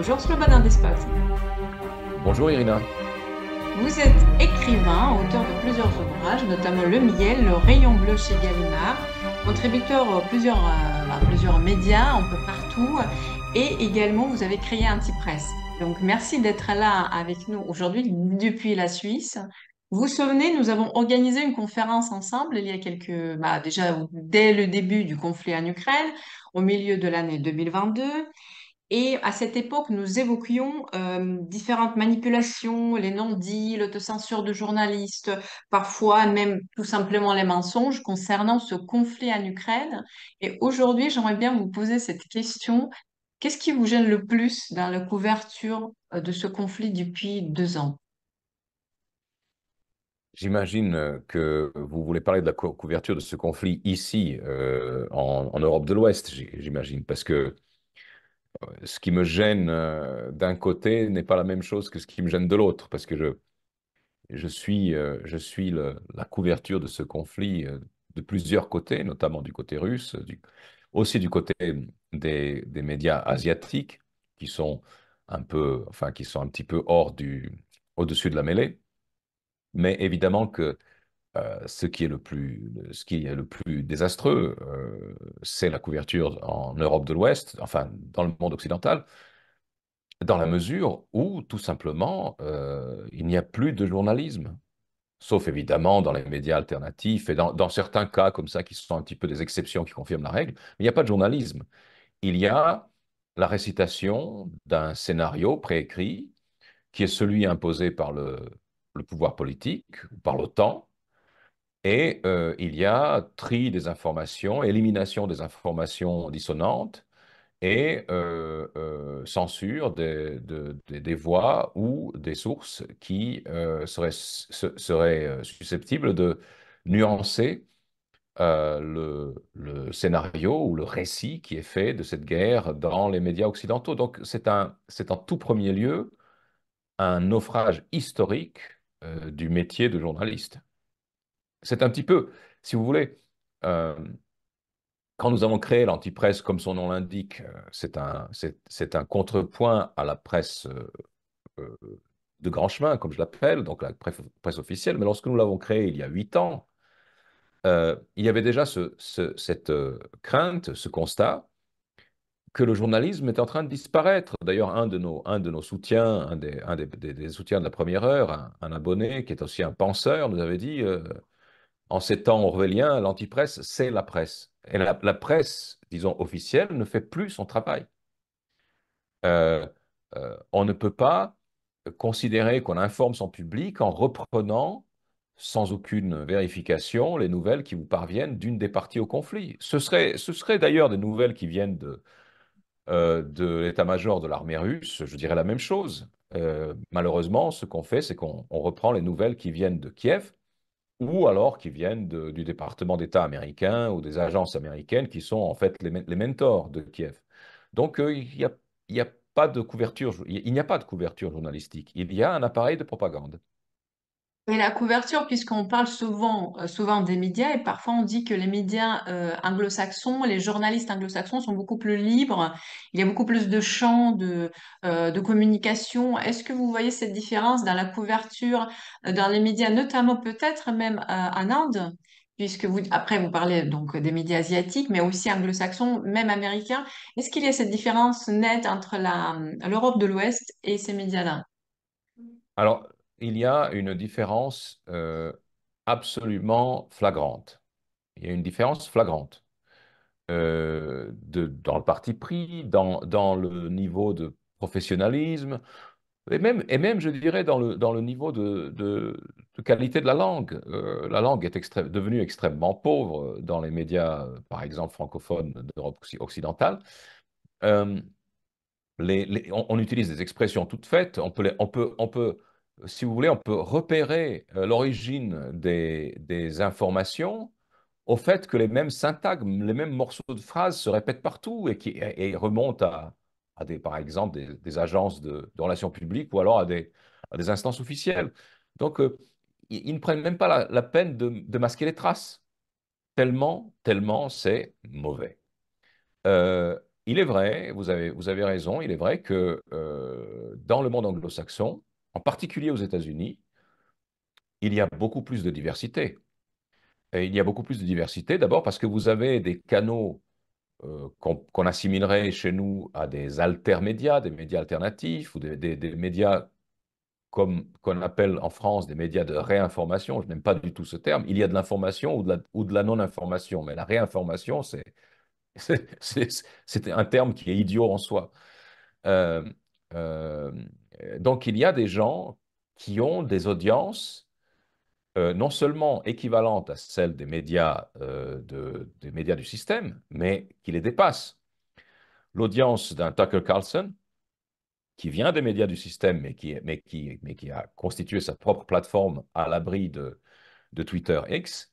Bonjour Slobodan Despot. Bonjour Irina. Vous êtes écrivain, auteur de plusieurs ouvrages, notamment Le Miel, Le Rayon Bleu chez Gallimard, contributeur à plusieurs, euh, plusieurs médias, un peu partout, et également vous avez créé un presse. Donc merci d'être là avec nous aujourd'hui depuis la Suisse. Vous vous souvenez, nous avons organisé une conférence ensemble il y a quelques, bah, déjà dès le début du conflit en Ukraine, au milieu de l'année 2022. Et à cette époque, nous évoquions euh, différentes manipulations, les non-dits, l'autocensure de journalistes, parfois même tout simplement les mensonges concernant ce conflit en Ukraine. Et aujourd'hui, j'aimerais bien vous poser cette question. Qu'est-ce qui vous gêne le plus dans la couverture euh, de ce conflit depuis deux ans J'imagine euh, que vous voulez parler de la couverture de ce conflit ici, en, Europe de l'Ouest, j'imagine, parce que ce qui me gêne euh, d'un côté n'est pas la même chose que ce qui me gêne de l'autre, parce que je, suis, je suis euh, la couverture de ce conflit euh, de plusieurs côtés, notamment du côté russe, aussi du côté des, des, médias asiatiques, qui sont un peu, enfin, qui sont un petit peu hors du, au-dessus de la mêlée. Mais évidemment que euh, ce qui est le plus, ce qui est le plus désastreux, euh, c'est la couverture en Europe de l'Ouest, enfin dans le monde occidental, dans la mesure où tout simplement euh, il n'y a plus de journalisme, sauf évidemment dans les médias alternatifs et dans, certains cas comme ça qui sont un petit peu des exceptions qui confirment la règle, mais il n'y a pas de journalisme. Il y a la récitation d'un scénario préécrit qui est celui imposé par le, le pouvoir politique ou par l'OTAN, et euh, il y a tri des informations, élimination des informations dissonantes et euh, euh, censure des, voix ou des sources qui seraient, seraient, susceptibles de nuancer le, le, scénario ou le récit qui est fait de cette guerre dans les médias occidentaux. Donc c'est un, c'est en tout premier lieu un naufrage historique du métier de journaliste. C'est un petit peu, si vous voulez, euh, quand nous avons créé l'antipresse, comme son nom l'indique, euh, c'est un, un, contrepoint à la presse euh, de grand chemin, comme je l'appelle, donc la presse officielle. Mais lorsque nous l'avons créé il y a huit ans, il y avait déjà ce, cette crainte, ce constat que le journalisme est en train de disparaître. D'ailleurs, un, de nos soutiens, un des, des, soutiens de la première heure, un, un, abonné qui est aussi un penseur, nous avait dit en ces temps orwelliens, l'antipresse, c'est la presse. Et la, presse, disons, officielle, ne fait plus son travail. Euh, euh, on ne peut pas considérer qu'on informe son public en reprenant sans aucune vérification les nouvelles qui vous parviennent d'une des parties au conflit. Ce serait, ce serait d'ailleurs des nouvelles qui viennent de, euh, de l'état-major de l'armée russe, je dirais la même chose. malheureusement, ce qu'on fait, c'est qu'on reprend les nouvelles qui viennent de Kiev, ou alors qui viennent du département d'État américain ou des agences américaines qui sont en fait les, mentors de Kiev. Donc n'y euh, a, pas de couverture, il n'y a pas de couverture journalistique. Il y a un appareil de propagande. Et la couverture, puisqu'on parle souvent, euh, souvent des médias, et parfois on dit que les médias euh, anglo-saxons, les journalistes anglo-saxons sont beaucoup plus libres, il y a beaucoup plus de champs de, euh, de communication. Est-ce que vous voyez cette différence dans la couverture, dans les médias, notamment peut-être même en Inde puisque vous, après vous parlez donc des médias asiatiques, mais aussi anglo-saxons, même américains. Est-ce qu'il y a cette différence nette entre l'Europe de l'Ouest et ces médias-là Alors, il y a une différence euh, absolument flagrante. Il y a une différence flagrante euh, de, dans le parti pris, dans, dans, le niveau de professionnalisme, et même, et même je dirais, dans le, dans le niveau de, qualité de la langue. Euh, la langue est devenue extrêmement pauvre dans les médias, par exemple, francophones d'Europe occidentale. on, utilise des expressions toutes faites, on peut, on peut, on peut si vous voulez, on peut repérer euh, l'origine des, informations au fait que les mêmes syntagmes, les mêmes morceaux de phrases se répètent partout et, qui, remontent à, des, par exemple, des, agences de, relations publiques ou alors à des, instances officielles. Donc, euh, ils, ne prennent même pas la, peine de, masquer les traces, tellement, tellement c'est mauvais. Euh, il est vrai, vous avez, raison, il est vrai que dans le monde anglo-saxon, en particulier aux États-Unis, il y a beaucoup plus de diversité. Et il y a beaucoup plus de diversité, d'abord parce que vous avez des canaux euh, qu'on assimilerait chez nous à des alter-médias, des médias alternatifs ou des, médias comme qu'on appelle en France des médias de réinformation. Je n'aime pas du tout ce terme. Il y a de l'information ou de la, la non-information, mais la réinformation, c'est un terme qui est idiot en soi. euh, euh euh, donc il y a des gens qui ont des audiences euh, non seulement équivalentes à celles des médias, euh, des médias du système, mais qui les dépassent. L'audience d'un Tucker Carlson, qui vient des médias du système, mais qui, a constitué sa propre plateforme à l'abri de Twitter X,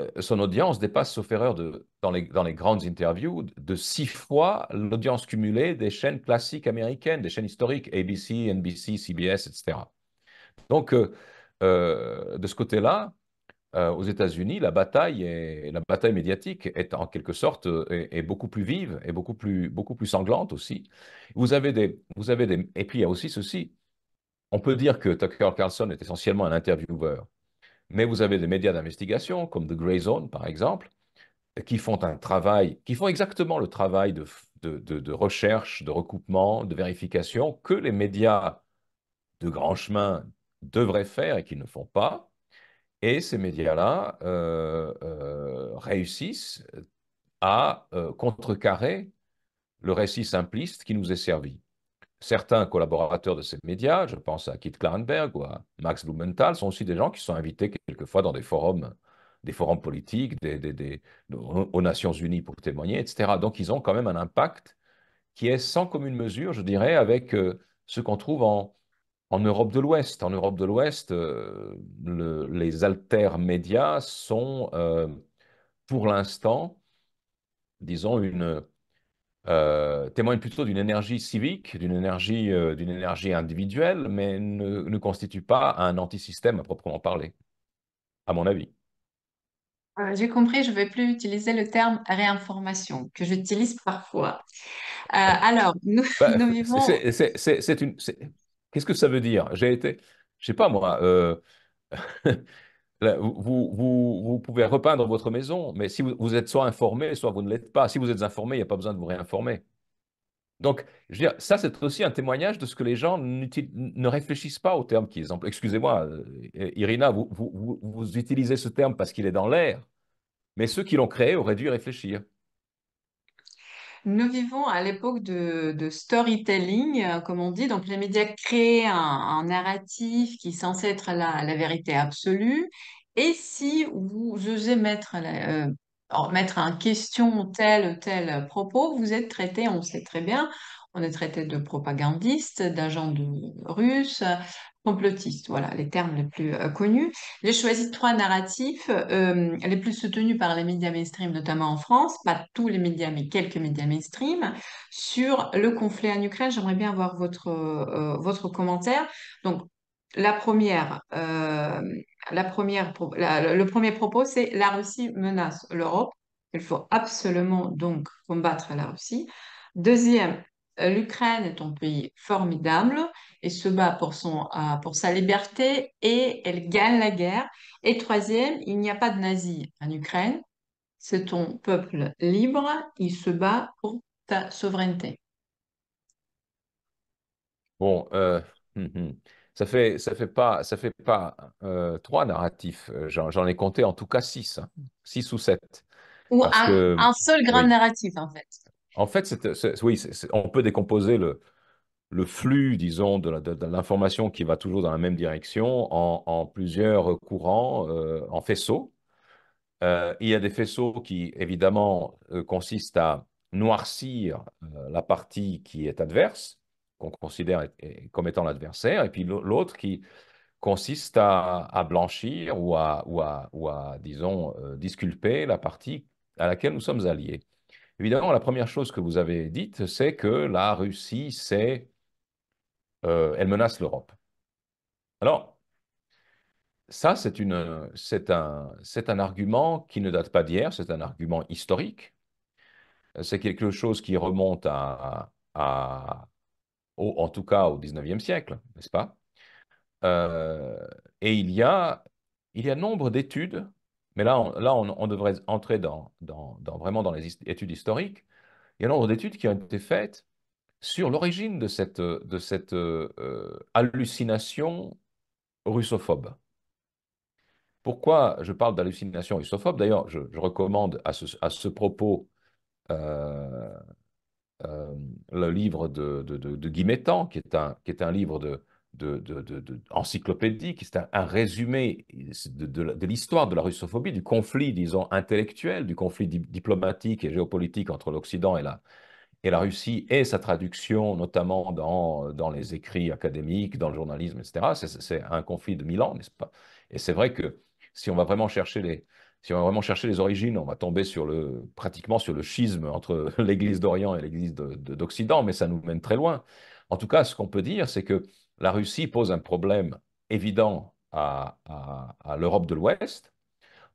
euh, son audience dépasse, sauf erreur, dans, les, grandes interviews, de six fois l'audience cumulée des chaînes classiques américaines, des chaînes historiques, ABC, NBC, CBS, etc. Donc, euh, euh, de ce côté-là, aux États-Unis, la bataille est, la bataille médiatique est en quelque sorte est, beaucoup plus vive et beaucoup plus beaucoup plus sanglante aussi. Vous avez des vous avez des et puis il y a aussi ceci. On peut dire que Tucker Carlson est essentiellement un intervieweur. Mais vous avez des médias d'investigation, comme The Grey Zone, par exemple, qui font exactement le travail de, recherche, de recoupement, de vérification que les médias de grand chemin devraient faire et qu'ils ne font pas. Et ces médias-là euh, euh, réussissent à euh, contrecarrer le récit simpliste qui nous est servi certains collaborateurs de ces médias, je pense à Kit Klarenberg ou à Max Blumenthal, sont aussi des gens qui sont invités quelquefois dans des forums, des forums politiques, des, aux Nations Unies pour témoigner, etc. Donc ils ont quand même un impact qui est sans commune mesure, je dirais, avec euh, ce qu'on trouve en, en Europe de l'Ouest. En Europe de l'Ouest, euh, les alter médias sont euh, pour l'instant, disons, une euh, témoigne plutôt d'une énergie civique, d'une énergie, euh, d'une énergie individuelle, mais ne, ne constitue pas un antisystème à proprement parler, à mon avis. Euh, j'ai compris, je ne vais plus utiliser le terme réinformation que j'utilise parfois. alors, bah, nous, vivons. C'est une. Qu'est-ce que ça veut dire J'ai été. Je ne sais pas moi. vous, pouvez repeindre votre maison, mais si vous, êtes soit informé, soit vous ne l'êtes pas. Si vous êtes informé, il n'y a pas besoin de vous réinformer. Donc, je veux dire, ça, c'est aussi un témoignage de ce que les gens ne réfléchissent pas au terme qu'ils emploient. Excusez-moi, euh, Irina, vous, vous utilisez ce terme parce qu'il est dans l'air, mais ceux qui l'ont créé auraient dû y réfléchir. Nous vivons à l'époque de, storytelling, euh, comme on dit. Donc, les médias créent un, narratif qui est censé être la, vérité absolue. Et si vous osez mettre, euh, mettre en question tel ou tel propos, vous êtes traité, on sait très bien, on est traité de propagandiste, d'agent de russe, complotistes, voilà les termes les plus euh, connus. J'ai choisi trois narratifs euh, les plus soutenus par les médias mainstream, notamment en France, pas tous les médias, mais quelques médias mainstream, sur le conflit en Ukraine. J'aimerais bien avoir votre, euh, votre commentaire. Donc, la première, la première le premier propos, c'est la Russie menace l'Europe. Il faut absolument donc combattre la Russie. Deuxième, euh, l'Ukraine est un pays formidable et se bat pour, son, euh, pour sa liberté et elle gagne la guerre. Et troisième, il n'y a pas de nazis en Ukraine. C'est ton peuple libre, il se bat pour ta souveraineté. Bon, euh, hum, hum. ça fait ça fait pas ça fait pas trois narratifs. J'en ai compté en tout cas six, hein. six ou sept. Ou un, seul grand narratif en fait. En fait, oui, on peut décomposer le, flux, disons, de, l'information qui va toujours dans la même direction en, plusieurs courants, euh, en faisceaux. Euh, il y a des faisceaux qui, évidemment, euh, consistent à noircir la partie qui est adverse, qu'on considère comme étant l'adversaire, et puis l'autre qui consiste à, blanchir ou à disons, disculper la partie à laquelle nous sommes alliés. Évidemment, la première chose que vous avez dite, c'est que la Russie, c'est, euh, elle menace l'Europe. Alors, ça, c'est, une, c'est, un, argument qui ne date pas d'hier, c'est un argument historique. C'est quelque chose qui remonte à, en tout cas au 19e siècle, n'est-ce pas euh, Et il y, a, il y a nombre d'études mais là, on, là, on, devrait entrer dans, vraiment dans les études historiques. Il y a un nombre d'études qui ont été faites sur l'origine de cette, de cette euh, hallucination russophobe. Pourquoi je parle d'hallucination russophobe D'ailleurs, je, recommande à ce, propos euh, euh, le livre de, de, qui est un, qui est un livre de, de, de, encyclopédique, c'est un, résumé de, l'histoire de la russophobie, du conflit, disons, intellectuel, du conflit diplomatique et géopolitique entre l'Occident et la, et la Russie, et sa traduction, notamment dans, dans les écrits académiques, dans le journalisme, etc. C'est un conflit de mille ans, n'est-ce pas Et c'est vrai que si on va vraiment chercher les, si on va vraiment chercher les origines, on va tomber sur le, pratiquement sur le schisme entre l'Église d'Orient et l'Église d'Occident, mais ça nous mène très loin. En tout cas, ce qu'on peut dire, c'est que la Russie pose un problème évident à, l'Europe de l'Ouest,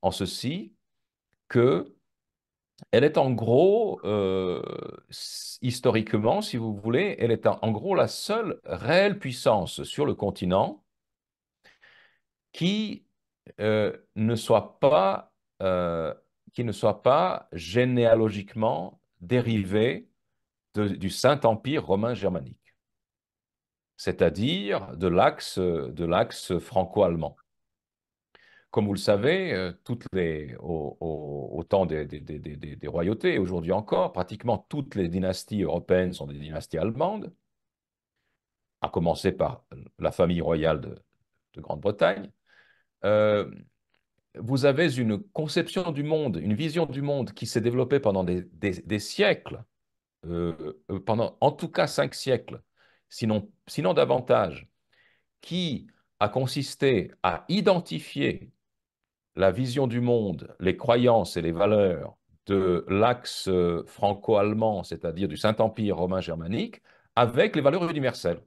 en ceci que elle est en gros, euh, historiquement, si vous voulez, elle est en gros la seule réelle puissance sur le continent qui euh, ne soit pas euh, qui ne soit pas généalogiquement dérivée du Saint Empire romain germanique c'est-à-dire de l'axe, de l'axe franco-allemand. Comme vous le savez, euh, toutes au, temps des, des, des, royautés, aujourd'hui encore, pratiquement toutes les dynasties européennes sont des dynasties allemandes, à commencer par la famille royale de, Grande-Bretagne. Euh, vous avez une conception du monde, une vision du monde qui s'est développée pendant des, siècles, euh, pendant en tout cas cinq siècles, sinon, sinon davantage, qui a consisté à identifier la vision du monde, les croyances et les valeurs de l'axe euh, franco-allemand, c'est-à-dire du Saint-Empire romain germanique, avec les valeurs universelles.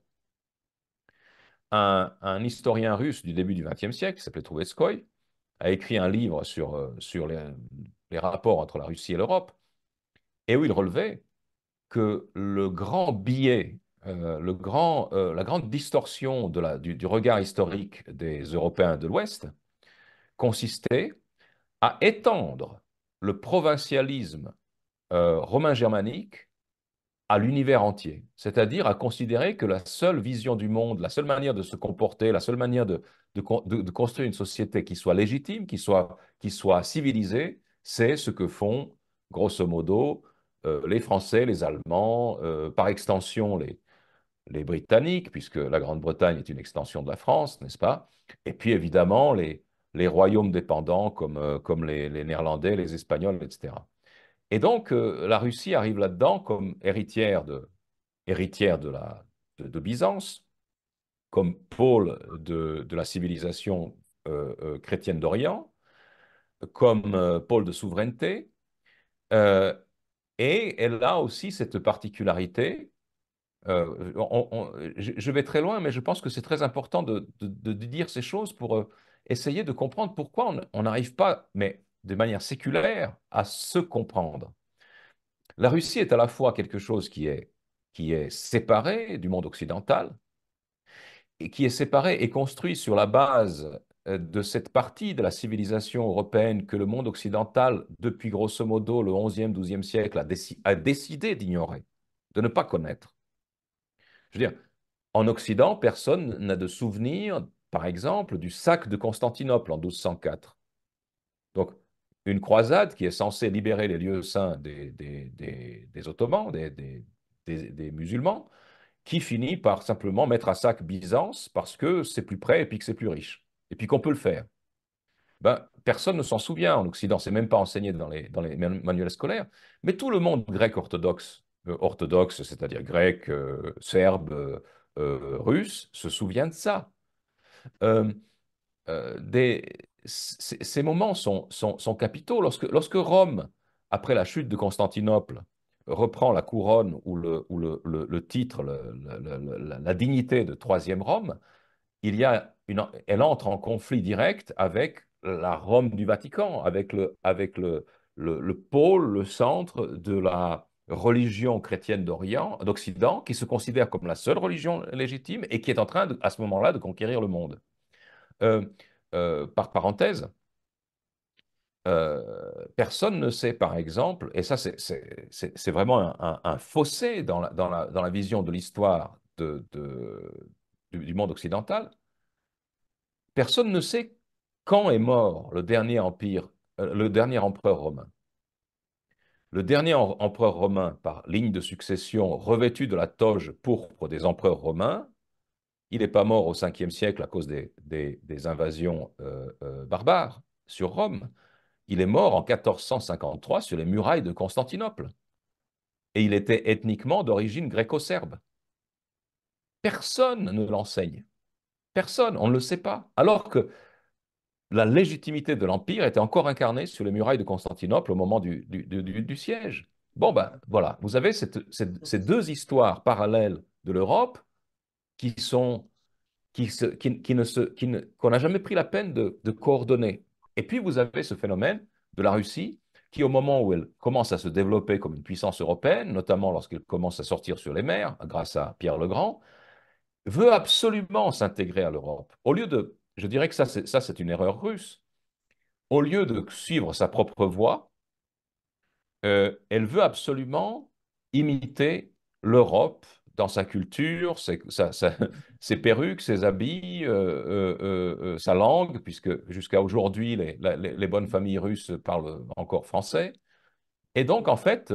Un, un historien russe du début du XXe siècle, qui s'appelait Troubetskoy, a écrit un livre sur, euh, sur les, les rapports entre la Russie et l'Europe, et où il relevait que le grand biais euh, le grand, euh, la grande distorsion du, regard historique des Européens de l'Ouest consistait à étendre le provincialisme euh, romain germanique à l'univers entier, c'est-à-dire à considérer que la seule vision du monde, la seule manière de se comporter, la seule manière de, construire une société qui soit légitime, qui soit, qui soit civilisée, c'est ce que font, grosso modo, les Français, les Allemands, par extension, les, les Britanniques, puisque la Grande-Bretagne est une extension de la France, n'est-ce pas Et puis évidemment les, les royaumes dépendants comme, euh, comme les, Néerlandais, les Espagnols, etc. Et donc euh, la Russie arrive là-dedans comme héritière de, héritière de, la, de, Byzance, comme pôle de, la civilisation euh, chrétienne d'Orient, comme pôle de souveraineté. et elle a aussi cette particularité euh, je vais très loin, mais je pense que c'est très important de, dire ces choses pour euh, essayer de comprendre pourquoi on n'arrive pas, mais de manière séculaire, à se comprendre. La Russie est à la fois quelque chose qui est, qui est séparé du monde occidental, et qui est séparé et construit sur la base euh, de cette partie de la civilisation européenne que le monde occidental, depuis grosso modo le 11e, 12e siècle, a, a décidé d'ignorer, de ne pas connaître je veux dire, en Occident, personne n'a de souvenir, par exemple, du sac de Constantinople en 1204. Donc, une croisade qui est censée libérer les lieux saints des, Ottomans, des, musulmans, qui finit par simplement mettre à sac Byzance parce que c'est plus près et puis que c'est plus riche, et puis qu'on peut le faire. Ben, personne ne s'en souvient en Occident, c'est même pas enseigné dans les, dans les manuels scolaires, mais tout le monde grec orthodoxe euh, orthodoxes, c'est-à-dire grec, euh, serbe, euh, russe, se souvient de ça. ces moments sont, sont, capitaux. Lorsque, lorsque, Rome, après la chute de Constantinople, reprend la couronne ou le, ou le, titre, la dignité de troisième Rome, il y a une, elle entre en conflit direct avec la Rome du Vatican, avec le, avec pôle, le centre de la, religion chrétienne d'Orient, d'Occident, qui se considère comme la seule religion légitime et qui est en train, à ce moment-là, de conquérir le monde. Euh, euh, par parenthèse, euh, personne ne sait, par exemple, et ça c'est vraiment un, fossé dans la, vision de l'histoire du, du monde occidental, personne ne sait quand est mort le dernier empire, le dernier empereur romain. Le dernier empereur romain par ligne de succession revêtu de la toge pourpre des empereurs romains, il n'est pas mort au 5e siècle à cause des, invasions euh, euh, barbares sur Rome. Il est mort en 1453 sur les murailles de Constantinople. Et il était ethniquement d'origine gréco-serbe. Personne ne l'enseigne. Personne, on ne le sait pas. Alors que la légitimité de l'Empire était encore incarnée sur les murailles de Constantinople au moment du, du, du, du siège. Bon, ben voilà, vous avez ces deux histoires parallèles de l'Europe qui sont qui, se, qui, ne se, qui ne, qu'on n'a jamais pris la peine de, de coordonner. Et puis vous avez ce phénomène de la Russie qui, au moment où elle commence à se développer comme une puissance européenne, notamment lorsqu'elle commence à sortir sur les mers grâce à Pierre le Grand, veut absolument s'intégrer à l'Europe. Au lieu de je dirais que ça, c'est une erreur russe. Au lieu de suivre sa propre voie, euh, elle veut absolument imiter l'Europe dans sa culture, ses, perruques, ses habits, euh, euh, sa langue, puisque jusqu'à aujourd'hui, les, bonnes familles russes parlent encore français. Et donc, en fait,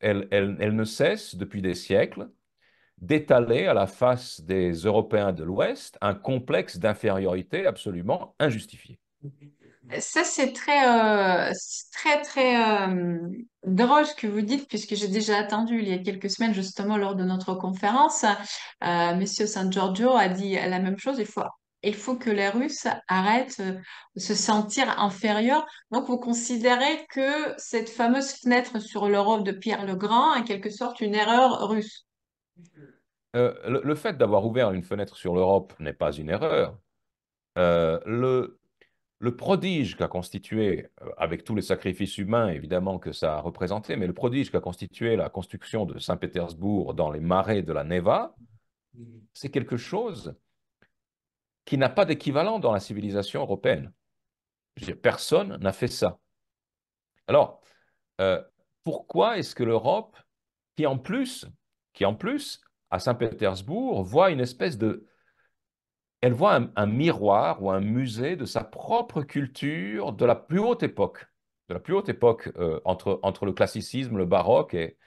elle ne cesse, depuis des siècles, d'étaler à la face des Européens de l'Ouest un complexe d'infériorité absolument injustifié. Ça, c'est très, euh, très, très euh, drôle ce que vous dites, puisque j'ai déjà attendu il y a quelques semaines, justement, lors de notre conférence, euh, Monsieur San Giorgio a dit la même chose, il faut il faut que les Russes arrêtent de se sentir inférieurs. Donc, vous considérez que cette fameuse fenêtre sur l'Europe de Pierre le Grand est en quelque sorte une erreur russe euh, le, fait d'avoir ouvert une fenêtre sur l'Europe n'est pas une erreur. Euh, le, prodige qu'a constitué, euh, avec tous les sacrifices humains évidemment que ça a représenté, mais le prodige qu'a constitué la construction de Saint-Pétersbourg dans les marais de la Neva, c'est quelque chose qui n'a pas d'équivalent dans la civilisation européenne. personne n'a fait ça. Alors, pourquoi est-ce que l'Europe, qui en plus, qui en plus à Saint-Pétersbourg, voit une espèce de... Elle voit un, miroir ou un musée de sa propre culture de la plus haute époque, de la plus haute époque euh, entre, entre le classicisme, le baroque et,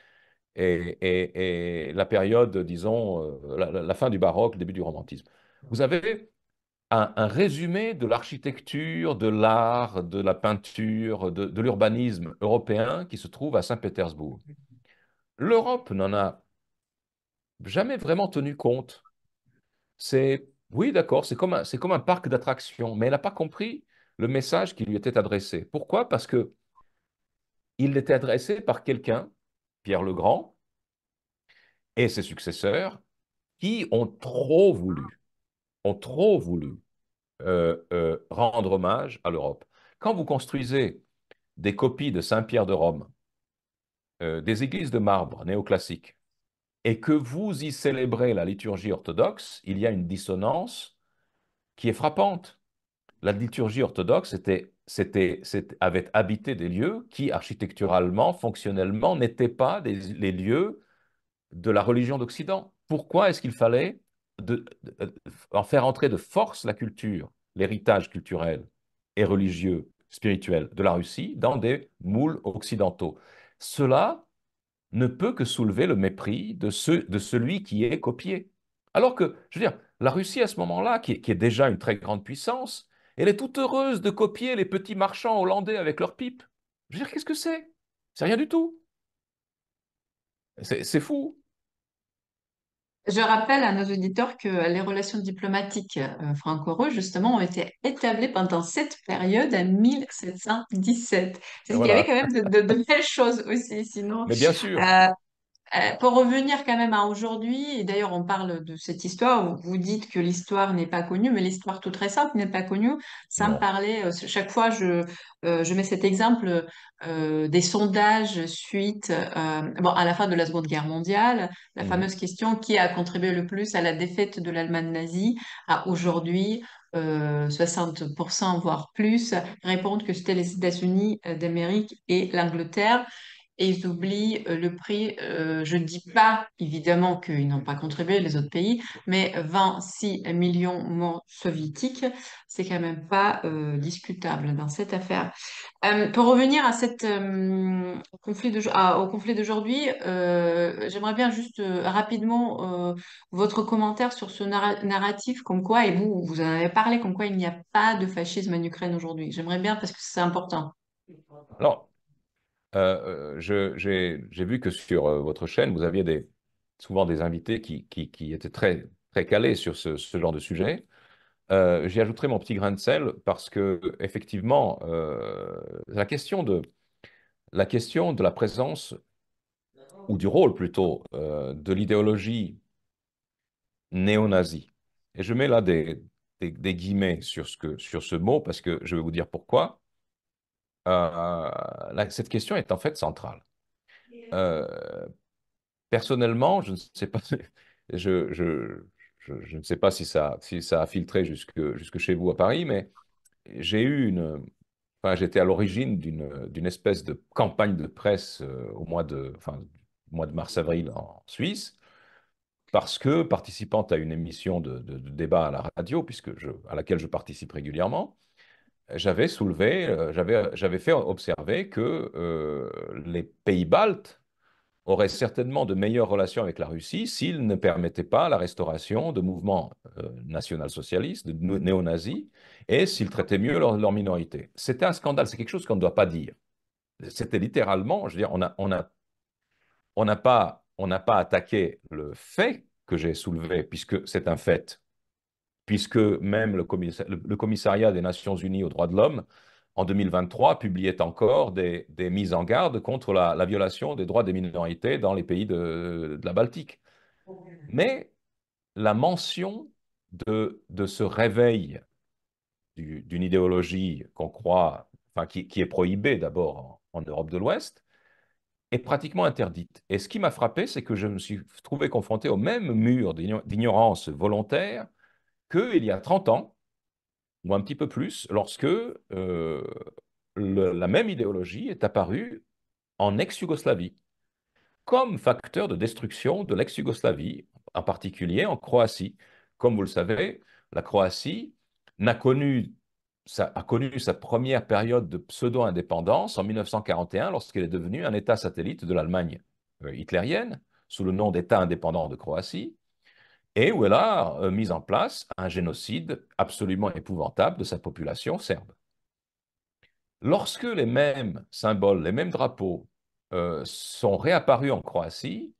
et, et, la période, disons, euh, la, fin du baroque, le début du romantisme. Vous avez un, résumé de l'architecture, de l'art, de la peinture, de, de l'urbanisme européen qui se trouve à Saint-Pétersbourg. L'Europe n'en a jamais vraiment tenu compte. C'est, oui, d'accord, c'est comme, un, comme un parc d'attractions, mais elle n'a pas compris le message qui lui était adressé. Pourquoi Parce que il était adressé par quelqu'un, Pierre le Grand, et ses successeurs, qui ont trop voulu, ont trop voulu euh, euh, rendre hommage à l'Europe. Quand vous construisez des copies de Saint-Pierre de Rome, euh, des églises de marbre néoclassiques, et que vous y célébrez la liturgie orthodoxe, il y a une dissonance qui est frappante. La liturgie orthodoxe avait habité des lieux qui, architecturalement, fonctionnellement, n'étaient pas les lieux de la religion d'Occident. Pourquoi est-ce qu'il fallait en faire entrer de force la culture, l'héritage culturel et religieux, spirituel de la Russie dans des moules occidentaux Cela ne peut que soulever le mépris de, de celui qui est copié. Alors que, je veux dire, la Russie à ce moment-là, qui, qui, est déjà une très grande puissance, elle est toute heureuse de copier les petits marchands hollandais avec leurs pipes. Je veux dire, qu'est-ce que c'est C'est rien du tout. C'est fou. Je rappelle à nos auditeurs que les relations diplomatiques euh, franco-russes, justement, ont été établies pendant cette période en 1717. Il y avait quand même de, belles choses aussi, sinon. Mais bien sûr. Euh, euh, pour revenir quand même à aujourd'hui, et d'ailleurs on parle de cette histoire, vous, dites que l'histoire n'est pas connue, mais l'histoire toute récente n'est pas connue. Ça me parlait, chaque fois je, euh, je mets cet exemple euh, des sondages suite à la fin de la Seconde Guerre mondiale, la mmh. fameuse question qui a contribué le plus à la défaite de l'Allemagne nazie à aujourd'hui. 60% voire plus répondent que c'était les États-Unis d'Amérique et l'Angleterre et ils oublient euh, le prix. Euh, je ne dis pas évidemment qu'ils n'ont pas contribué, les autres pays, mais 26 millions morts soviétiques, c'est quand même pas euh, discutable dans cette affaire. pour revenir à cette, conflit de, au conflit d'aujourd'hui, j'aimerais bien juste rapidement votre commentaire sur ce narratif comme quoi, et vous, vous en avez parlé, comme quoi il n'y a pas de fascisme en Ukraine aujourd'hui. J'aimerais bien parce que c'est important. Alors, euh, euh j'ai vu que sur euh, votre chaîne, vous aviez des, souvent des invités qui, qui, étaient très, très calés sur ce, genre de sujet. Euh, J'y ajouterai mon petit grain de sel parce que, effectivement, euh, la, question de, la question de la présence, ou du rôle plutôt, de l'idéologie néo-nazie, et je mets là des, des, des, guillemets sur ce, que, sur ce mot parce que je vais vous dire pourquoi euh, cette question est en fait centrale. Euh, personnellement, je ne sais pas, je, je, ne sais pas si ça, si ça a filtré jusque, jusque chez vous à Paris, mais j'ai eu une, enfin, j'étais à l'origine d'une espèce de campagne de presse euh, au mois de, enfin, mois de mars-avril en Suisse, parce que participante à une émission de, de, débat à la radio, puisque je, à laquelle je participe régulièrement, j'avais soulevé, euh, j'avais fait observer que euh, les pays baltes auraient certainement de meilleures relations avec la Russie s'ils ne permettaient pas la restauration de mouvements euh, national-socialistes, de néo-nazis, et s'ils traitaient mieux leurs minorités. C'était un scandale, c'est quelque chose qu'on ne doit pas dire. C'était littéralement, je veux dire, on n'a pas attaqué le fait que j'ai soulevé, puisque c'est un fait puisque même le, commissariat, des Nations Unies aux droits de l'homme, en 2023, publiait encore des, mises en garde contre la, violation des droits des minorités dans les pays de, la Baltique. Mais la mention de, ce réveil d'une idéologie qu'on croit, enfin, qui, est prohibée d'abord en Europe de l'Ouest, est pratiquement interdite. Et ce qui m'a frappé, c'est que je me suis trouvé confronté au même mur d'ignorance volontaire il y a 30 ans, ou un petit peu plus, lorsque euh, la même idéologie est apparue en ex-Yougoslavie, comme facteur de destruction de l'ex-Yougoslavie, en particulier en Croatie. Comme vous le savez, la Croatie a connu sa première période de pseudo-indépendance en 1941 lorsqu'elle est devenue un État satellite de l'Allemagne euh, hitlérienne sous le nom d'État indépendant de Croatie et où elle a mis en place un génocide absolument épouvantable de sa population serbe. Lorsque les mêmes symboles, les mêmes drapeaux euh, sont réapparus en Croatie,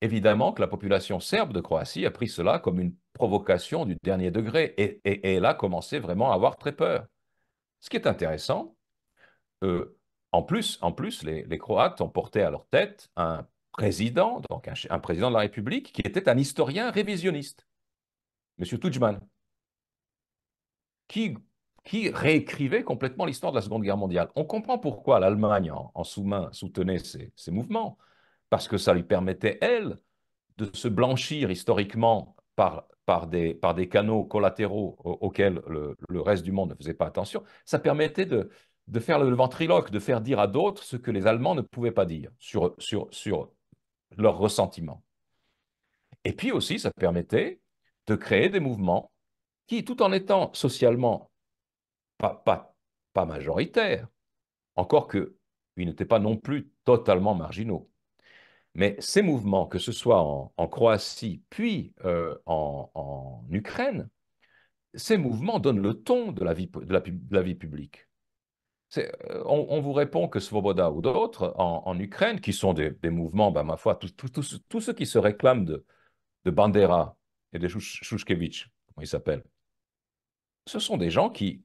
évidemment que la population serbe de Croatie a pris cela comme une provocation du dernier degré et, elle a commencé vraiment à avoir très peur. Ce qui est intéressant, euh, en plus, en plus les, les Croates ont porté à leur tête un président, donc un, président de la République, qui était un historien révisionniste, M. Tudjman, qui, qui réécrivait complètement l'histoire de la Seconde Guerre mondiale. On comprend pourquoi l'Allemagne, en, sous-main, soutenait ces, mouvements, parce que ça lui permettait, elle, de se blanchir historiquement par par des, par des, canaux collatéraux auxquels le, reste du monde ne faisait pas attention, ça permettait de, de faire le ventriloque, de faire dire à d'autres ce que les Allemands ne pouvaient pas dire sur, sur, sur leurs ressentiments. Et puis aussi, ça permettait de créer des mouvements qui, tout en étant socialement pas, pas, majoritaires, encore que ils n'étaient pas non plus totalement marginaux. Mais ces mouvements, que ce soit en, Croatie puis euh, en, Ukraine, ces mouvements donnent le ton de la vie publique. Euh, on, vous répond que Svoboda ou d'autres en, Ukraine, qui sont des, mouvements, bah, ma foi, tous ceux qui se réclament de, de Bandera et de Shushkevich, comment il s'appelle, ce sont des gens qui,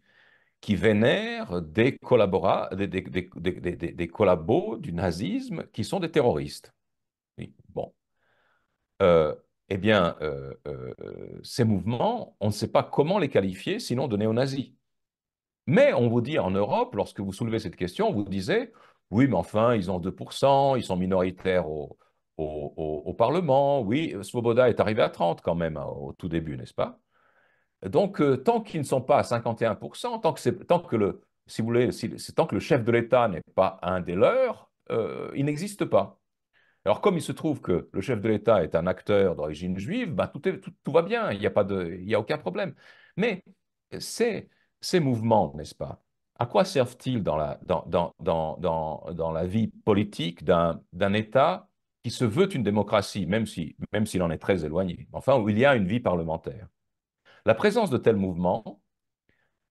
vénèrent des, des, des, collabos du nazisme qui sont des terroristes. bon. Euh, eh bien, euh, ces mouvements, on ne sait pas comment les qualifier, sinon de néo-nazis. Mais on vous dit en Europe, lorsque vous soulevez cette question, vous disiez, oui, mais enfin, ils ont 2%, ils sont minoritaires au, au, Parlement, oui, Svoboda est arrivé à 30 quand même hein, au tout début, n'est-ce pas Donc, euh, tant qu'ils ne sont pas à 51%, tant que, tant que le, si vous voulez, tant que le chef de l'État n'est pas un des leurs, euh, il n'existe pas. Alors, comme il se trouve que le chef de l'État est un acteur d'origine juive, ben, tout, est, tout, va bien, il n'y a, pas de, il n'y a aucun problème. Mais c'est ces mouvements, n'est-ce pas À quoi servent-ils dans la, dans, dans, la vie politique d'un État qui se veut une démocratie, même s'il si, même en est très éloigné, enfin, où il y a une vie parlementaire La présence de tels mouvements,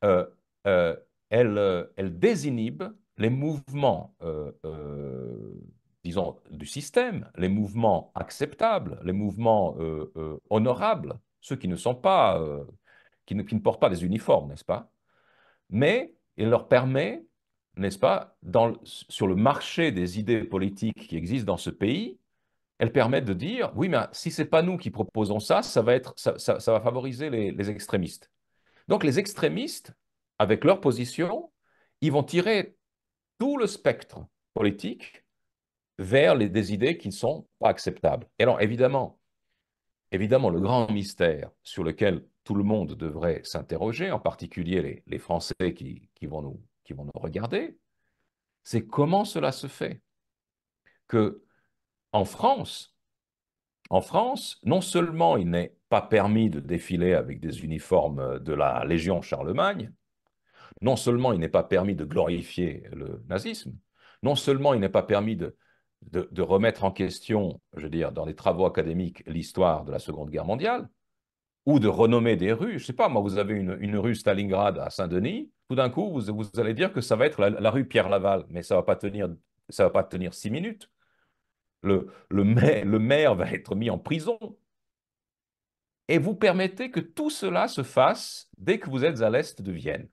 euh, euh, elle, euh, elle, désinhibe les mouvements, disons, du système, les mouvements acceptables, les mouvements honorables, ceux qui ne sont pas qui ne, qui ne, portent pas des uniformes, n'est-ce pas mais il leur permet, n'est-ce pas, sur le marché des idées politiques qui existent dans ce pays, elles permettent de dire, oui, mais si ce n'est pas nous qui proposons ça, ça va, favoriser les, extrémistes. Donc les extrémistes, avec leur position, ils vont tirer tout le spectre politique vers des idées qui ne sont pas acceptables. Et alors, évidemment, évidemment, le grand mystère sur lequel tout le monde devrait s'interroger, en particulier les, Français qui, vont nous, regarder, c'est comment cela se fait que en France, en France, non seulement il n'est pas permis de défiler avec des uniformes de la Légion Charlemagne, non seulement il n'est pas permis de glorifier le nazisme, non seulement il n'est pas permis de, de, remettre en question, je veux dire, dans les travaux académiques, l'histoire de la Seconde Guerre mondiale, ou de renommer des rues. Je ne sais pas, moi, vous avez une, rue Stalingrad à Saint-Denis, tout d'un coup, vous, allez dire que ça va être la, rue Pierre-Laval, mais ça ne va, pas tenir, ça va pas tenir six minutes. Le, le, maire, le maire va être mis en prison. Et vous permettez que tout cela se fasse dès que vous êtes à l'est de Vienne.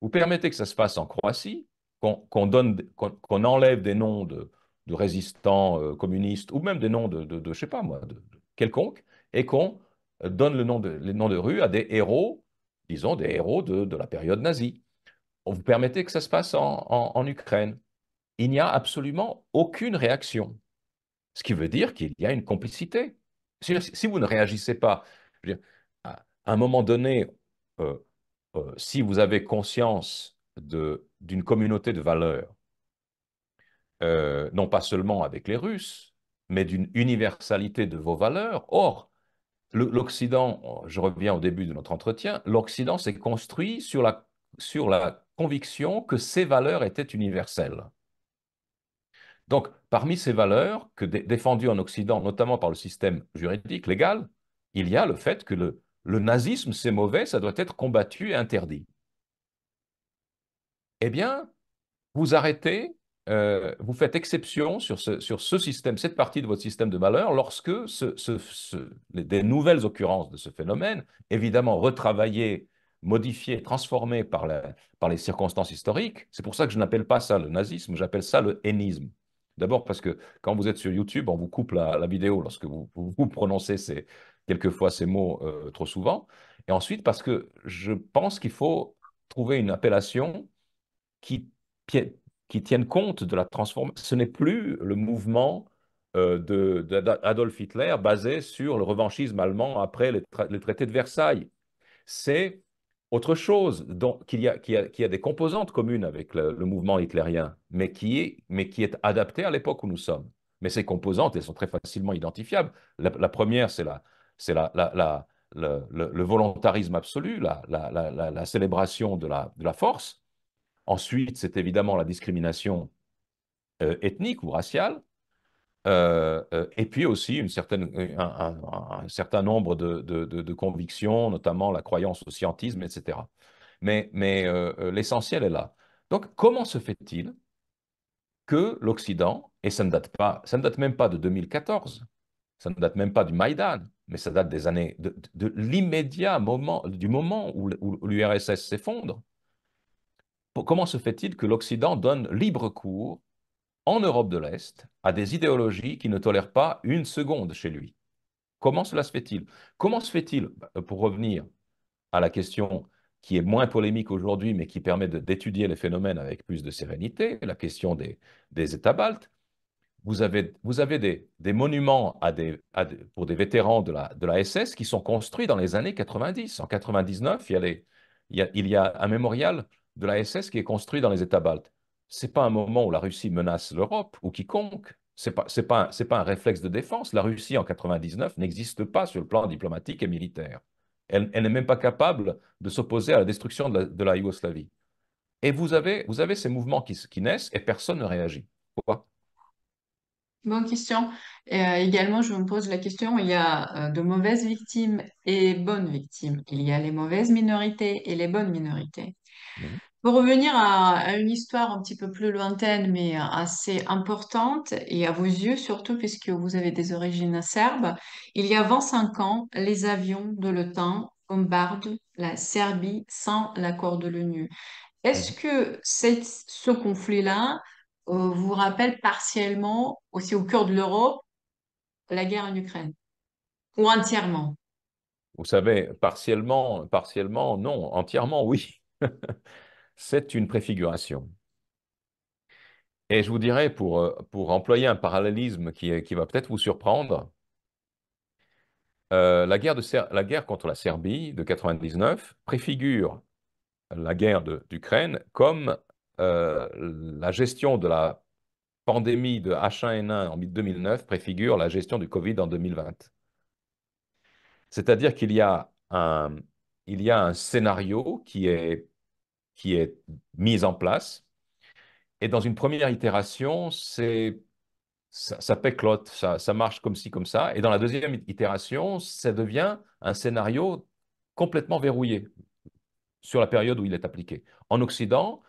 Vous permettez que ça se fasse en Croatie, qu'on donne, enlève des noms de, résistants euh, communistes ou même des noms de, de, je sais pas moi, de quelconque, et qu'on euh, donne le nom de, les noms de rue à des héros, disons des héros de, la période nazie. Vous permettez que ça se passe en, Ukraine. Il n'y a absolument aucune réaction. Ce qui veut dire qu'il y a une complicité. Si, vous ne réagissez pas, à un moment donné, euh, euh, si vous avez conscience d'une communauté de valeurs, non pas seulement avec les Russes, mais d'une universalité de vos valeurs, or, l'Occident, je reviens au début de notre entretien, l'Occident s'est construit sur la, sur la conviction que ces valeurs étaient universelles. Donc, parmi ces valeurs que défendues en Occident, notamment par le système juridique, légal, il y a le fait que le nazisme, c'est mauvais, ça doit être combattu et interdit. Eh bien, vous arrêtez euh, vous faites exception sur ce, sur ce système, cette partie de votre système de valeur, lorsque ce, des nouvelles occurrences de ce phénomène, évidemment retravaillées, modifiées, transformées par, par les circonstances historiques, c'est pour ça que je n'appelle pas ça le nazisme, j'appelle ça le hénisme. D'abord parce que quand vous êtes sur YouTube, on vous coupe la, vidéo lorsque vous, prononcez ces, quelquefois ces mots euh, trop souvent. Et ensuite parce que je pense qu'il faut trouver une appellation qui qui tiennent compte de la transformation. Ce n'est plus le mouvement euh, d'Adolf Hitler basé sur le revanchisme allemand après les, traités de Versailles. C'est autre chose qui a, a, des composantes communes avec le, mouvement hitlérien, mais qui, est, mais qui est adapté à l'époque où nous sommes. Mais ces composantes, elles sont très facilement identifiables. La, première, c'est la, le, volontarisme absolu, la, célébration de de la force. Ensuite, c'est évidemment la discrimination euh, ethnique ou raciale. Euh, euh, et puis aussi une certaine, un, certain nombre de, convictions, notamment la croyance au scientisme, etc. Mais, mais l'essentiel est là. Donc, comment se fait-il que l'Occident, et ça ne, date pas, ça ne date même pas de 2014, ça ne date même pas du Maïdan, mais ça date des années, de, l'immédiat moment, du moment où l'URSS s'effondre, comment se fait-il que l'Occident donne libre cours en Europe de l'Est à des idéologies qui ne tolèrent pas une seconde chez lui Comment cela se fait-il Comment se fait-il, bah, euh, pour revenir à la question qui est moins polémique aujourd'hui, mais qui permet d'étudier les phénomènes avec plus de sérénité, la question des, États baltes, vous avez, des, monuments pour des vétérans de la, SS qui sont construits dans les années 90. En 99, il y a un mémorial de la SS qui est construit dans les États baltes. Ce n'est pas un moment où la Russie menace l'Europe ou quiconque. Ce n'est pas, un réflexe de défense. La Russie, en 1999, n'existe pas sur le plan diplomatique et militaire. Elle, n'est même pas capable de s'opposer à la destruction de la, Yougoslavie. Et vous avez, vous avez ces mouvements qui, naissent et personne ne réagit. Pourquoi Bonne question. Euh, également, je me pose la question, il y a euh, de mauvaises victimes et bonnes victimes. Il y a les mauvaises minorités et les bonnes minorités. Mhm. Pour revenir à, une histoire un petit peu plus lointaine, mais assez importante, et à vos yeux surtout, puisque vous avez des origines serbes, il y a 25 ans, les avions de l'OTAN bombardent la Serbie sans l'accord de l'ONU. Est-ce mhm. que ce conflit-là euh, vous rappelle partiellement, aussi au cœur de l'Europe, la guerre en Ukraine Ou entièrement Vous savez, partiellement, partiellement, non. Entièrement, oui. c'est une préfiguration. Et je vous dirais, pour, euh, pour employer un parallélisme qui, euh, qui va peut-être vous surprendre, euh, la, guerre de la guerre contre la Serbie de 99 préfigure la guerre d'Ukraine comme la gestion de la pandémie de H1N1 en 2009 préfigure la gestion du Covid en 2020. C'est-à-dire qu'il y, a un, il y a un scénario qui est qui est mise en place. Et dans une première itération, c'est ça, ça ça, marche comme ci, comme ça. Et dans la deuxième itération, ça devient un scénario complètement verrouillé sur la période où il est appliqué. En Occident,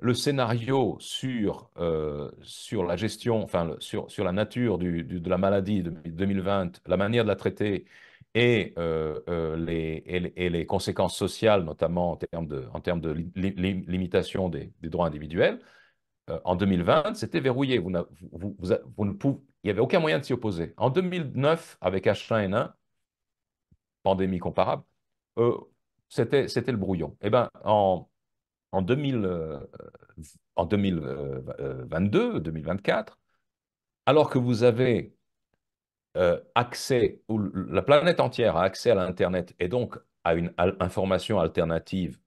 le scénario sur, euh, sur la gestion, enfin, sur, sur la nature de la maladie de 2020, la manière de la traiter, euh, euh, et, les, les, conséquences sociales, notamment en termes de, en de limitation des, droits individuels, euh, en 2020, c'était verrouillé. Vous, vous, ne il n'y avait aucun moyen de s'y opposer. En 2009, avec H1N1, pandémie comparable, c'était le brouillon. Eh ben, en, 2000, en 2022, 2024, alors que vous avez euh, accès, où la planète entière a accès à l'Internet et donc à une information alternative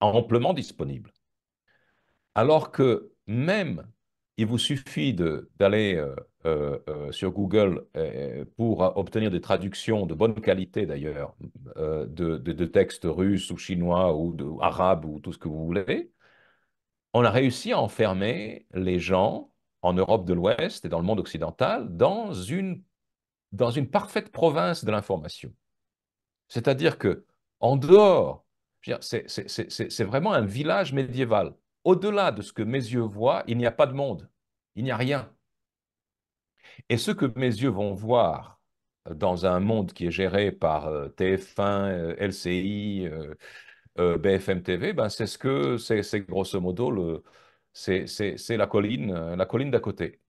amplement disponible, alors que même il vous suffit d'aller euh, euh, sur Google pour obtenir des traductions de bonne qualité d'ailleurs, de, de, textes russes ou chinois ou, de, ou arabes ou tout ce que vous voulez, on a réussi à enfermer les gens en Europe de l'Ouest et dans le monde occidental dans une dans une parfaite province de l'information. C'est-à-dire que en dehors, c'est vraiment un village médiéval. Au-delà de ce que mes yeux voient, il n'y a pas de monde, il n'y a rien. Et ce que mes yeux vont voir euh, dans un monde qui est géré par euh, TF1, euh, LCI, BFM TV, ben c'est ce que c'est grosso modo c'est la colline, la colline d'à côté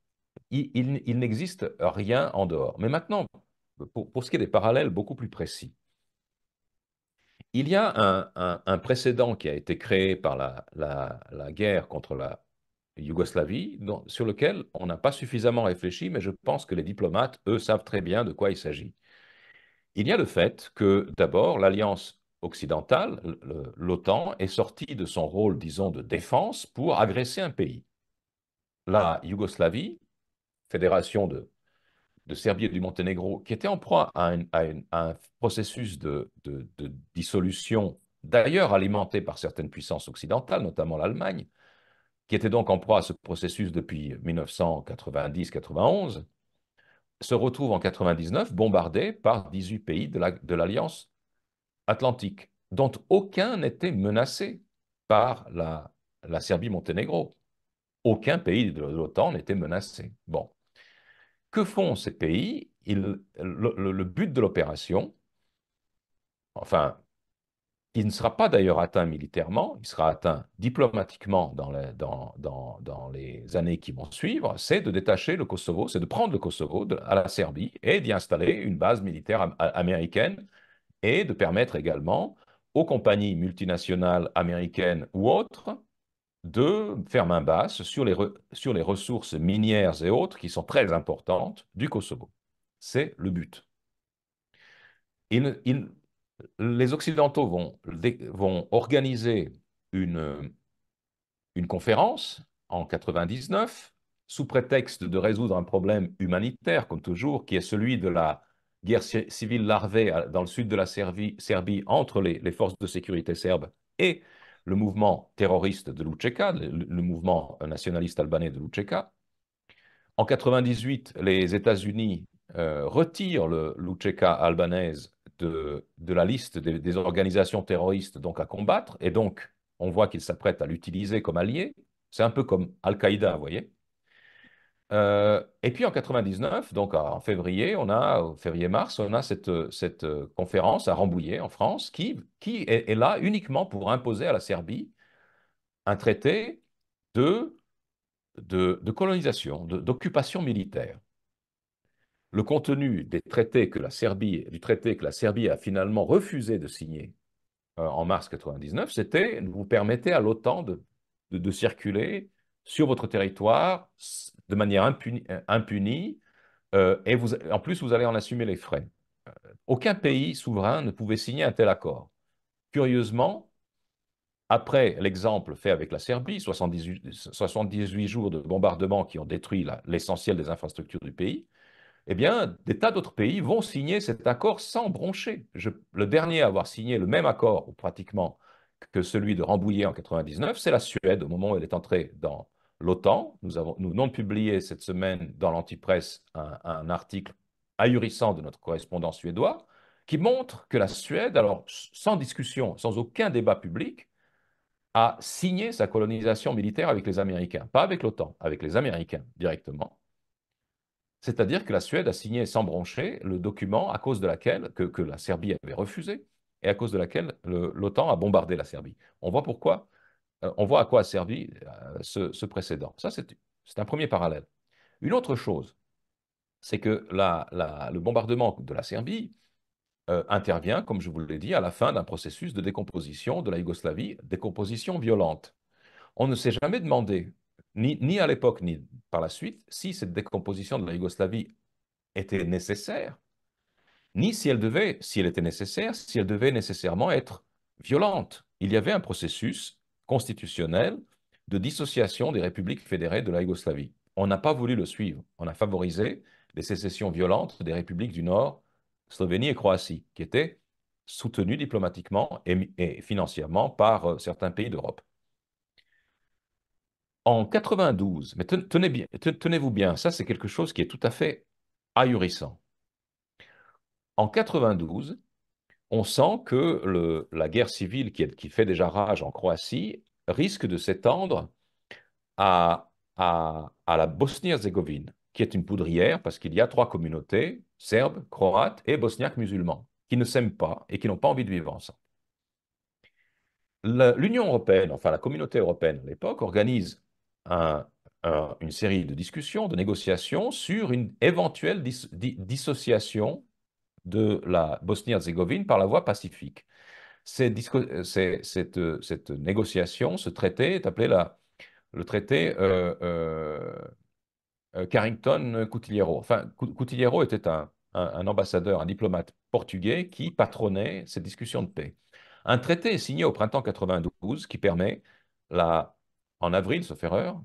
il, n'existe rien en dehors. Mais maintenant, pour, ce qui est des parallèles beaucoup plus précis, il y a un, précédent qui a été créé par la, guerre contre la Yougoslavie, sur lequel on n'a pas suffisamment réfléchi, mais je pense que les diplomates, eux, savent très bien de quoi il s'agit. Il y a le fait que, d'abord, l'alliance occidentale, l'OTAN, est sortie de son rôle, disons, de défense pour agresser un pays. La Yougoslavie fédération de, de Serbie et du Monténégro, qui était en proie à, un processus de, dissolution, d'ailleurs alimenté par certaines puissances occidentales, notamment l'Allemagne, qui était donc en proie à ce processus depuis 1990-91, se retrouve en 1999 bombardé par 18 pays de l'Alliance Atlantique, dont aucun n'était menacé par la, la Serbie-Monténégro. Aucun pays de l'OTAN n'était menacé. Bon. Que font ces pays le, but de l'opération, enfin, il ne sera pas d'ailleurs atteint militairement, il sera atteint diplomatiquement dans les, années qui vont suivre, c'est de détacher le Kosovo, c'est de prendre le Kosovo à la Serbie et d'y installer une base militaire américaine et de permettre également aux compagnies multinationales américaines ou autres de faire main basse sur les, sur les ressources minières et autres qui sont très importantes du Kosovo. C'est le but. les Occidentaux vont, vont organiser une, conférence en 99 sous prétexte de résoudre un problème humanitaire, comme toujours, qui est celui de la guerre civile larvée dans le sud de la Serbie, entre les, les forces de sécurité serbes et le mouvement terroriste de l'Ucheka, le, mouvement nationaliste albanais de Luceka. En 1998, les États-Unis euh, retirent le albanaise de, de la liste des, organisations terroristes donc à combattre, et donc on voit qu'ils s'apprêtent à l'utiliser comme allié. C'est un peu comme Al-Qaïda, vous voyez. Euh, et puis en 99, donc en février, on a février-mars, on a cette, cette, euh, conférence à Rambouillet en France qui, qui est, là uniquement pour imposer à la Serbie un traité de, de, colonisation, d'occupation militaire. Le contenu des traités que la Serbie, du traité que la Serbie a finalement refusé de signer euh, en mars 99, c'était vous permettez à l'OTAN de, circuler sur votre territoire de manière impuni, euh, impunie, euh, et vous, en plus, vous allez en assumer les frais. Euh, aucun pays souverain ne pouvait signer un tel accord. Curieusement, après l'exemple fait avec la Serbie, 78, 78 jours de bombardements qui ont détruit l'essentiel des infrastructures du pays, eh bien, des tas d'autres pays vont signer cet accord sans broncher. Je, le dernier à avoir signé le même accord, pratiquement, que celui de Rambouillet en 99, c'est la Suède, au moment où elle est entrée dans l'OTAN. Nous avons nous publié cette semaine dans l'antipresse un, article ahurissant de notre correspondant suédois qui montre que la Suède, alors sans discussion, sans aucun débat public, a signé sa colonisation militaire avec les Américains, pas avec l'OTAN, avec les Américains directement. C'est-à-dire que la Suède a signé sans broncher le document à cause de laquelle que la Serbie avait refusé et à cause de laquelle l'OTAN a bombardé la Serbie. On voit pourquoi euh, on voit à quoi a servi euh, ce, précédent. Ça, c'est un premier parallèle. Une autre chose, c'est que le bombardement de la Serbie euh, intervient, comme je vous l'ai dit, à la fin d'un processus de décomposition de la Yougoslavie, décomposition violente. On ne s'est jamais demandé, ni, ni à l'époque, ni par la suite, si cette décomposition de la Yougoslavie était nécessaire, ni si elle devait, si elle était nécessaire, si elle devait nécessairement être violente. Il y avait un processus constitutionnelle de dissociation des républiques fédérées de la Yougoslavie. On n'a pas voulu le suivre. On a favorisé les sécessions violentes des républiques du Nord, Slovénie et Croatie, qui étaient soutenues diplomatiquement et, financièrement par euh, certains pays d'Europe. En 92, mais tenez bien, tenez-vous bien, ça c'est quelque chose qui est tout à fait ahurissant. En 92, on sent que la guerre civile qui, fait déjà rage en Croatie risque de s'étendre à, la Bosnie-Herzégovine, qui est une poudrière parce qu'il y a trois communautés, serbes, croates et bosniaques musulmans, qui ne s'aiment pas et qui n'ont pas envie de vivre ensemble. L'Union européenne, enfin la communauté européenne à l'époque, organise une série de discussions, de négociations sur une éventuelle dissociation de la Bosnie-Herzégovine par la voie pacifique. Euh, cette, euh, cette, négociation, ce traité est appelé la, le traité euh, Carrington-Coutillero. Enfin, Coutillero était un, ambassadeur, un diplomate portugais qui patronnait cette discussion de paix. Un traité est signé au printemps 92 qui permet, la, en avril, sauf erreur,